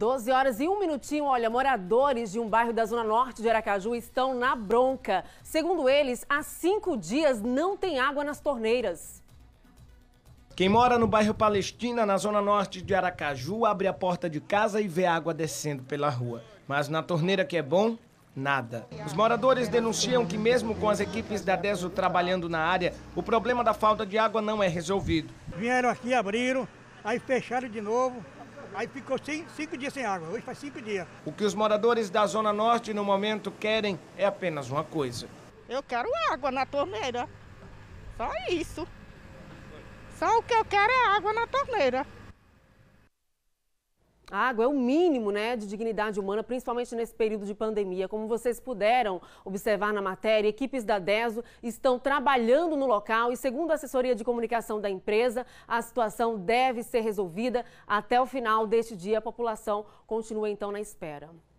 12 horas e um minutinho. Olha, moradores de um bairro da Zona Norte de Aracaju estão na bronca. Segundo eles, há cinco dias não tem água nas torneiras. Quem mora no bairro Palestina, na zona norte de Aracaju, abre a porta de casa e vê água descendo pela rua. Mas na torneira que é bom, nada. Os moradores denunciam que, mesmo com as equipes da DESO trabalhando na área, o problema da falta de água não é resolvido. Vieram aqui, abriram, aí fecharam de novo, Aí ficou cinco, cinco dias sem água, hoje faz cinco dias. O que os moradores da Zona Norte no momento querem é apenas uma coisa. Eu quero água na torneira. Só isso. Só o que eu quero é água na torneira. A água é o mínimo né, de dignidade humana, principalmente nesse período de pandemia. Como vocês puderam observar na matéria, equipes da DESO estão trabalhando no local e, segundo a assessoria de comunicação da empresa, a situação deve ser resolvida até o final deste dia. A população continua então na espera.